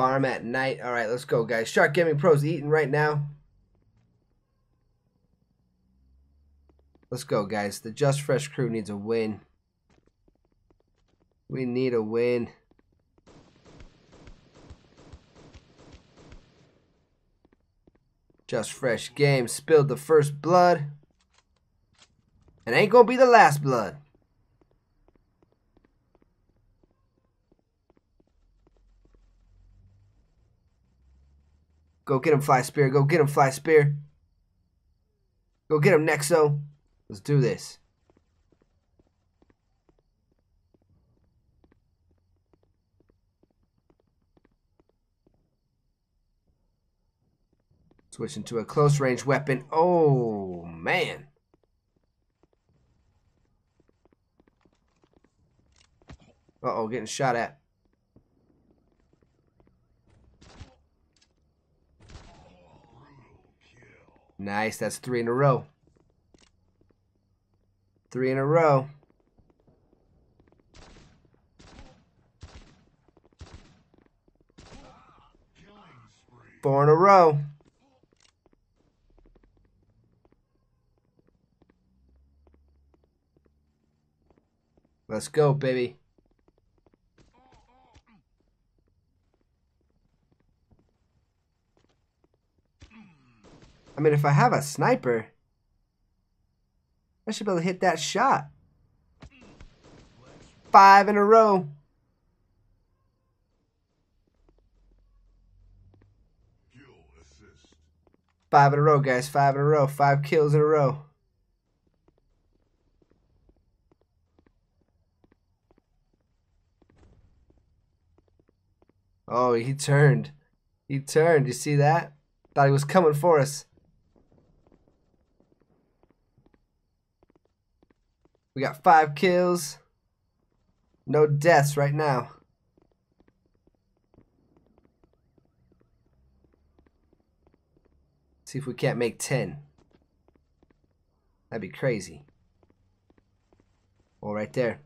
farm at night. All right, let's go, guys. Shark Gaming Pro's eating right now. Let's go, guys. The Just Fresh crew needs a win. We need a win. Just Fresh game spilled the first blood. And ain't gonna be the last blood. Go get him, Fly Spear. Go get him, Fly Spear. Go get him, Nexo. Let's do this. Switch into a close range weapon. Oh, man. Uh-oh, getting shot at. Nice, that's three in a row. Three in a row. Four in a row. Let's go, baby. I mean, if I have a sniper, I should be able to hit that shot. Five in a row. Five in a row, guys. Five in a row. Five kills in a row. Oh, he turned. He turned. You see that? Thought he was coming for us. We got five kills. No deaths right now. See if we can't make 10. That'd be crazy. All right there.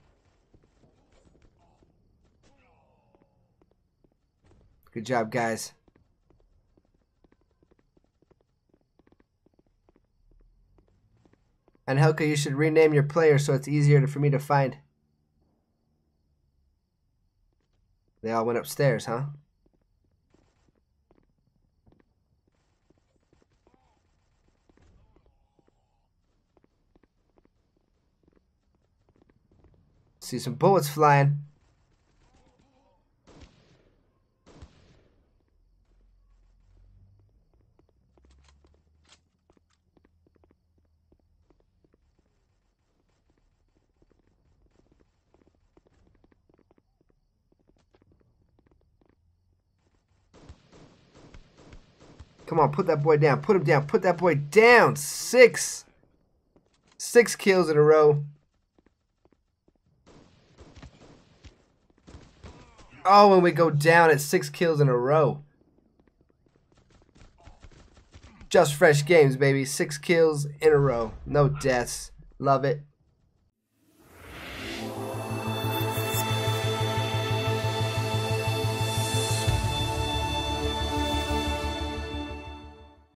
Good job, guys. And Helka, you should rename your player so it's easier for me to find. They all went upstairs, huh? See some bullets flying. Come on, put that boy down. Put him down. Put that boy down. Six. Six kills in a row. Oh, and we go down at six kills in a row. Just fresh games, baby. Six kills in a row. No deaths. Love it.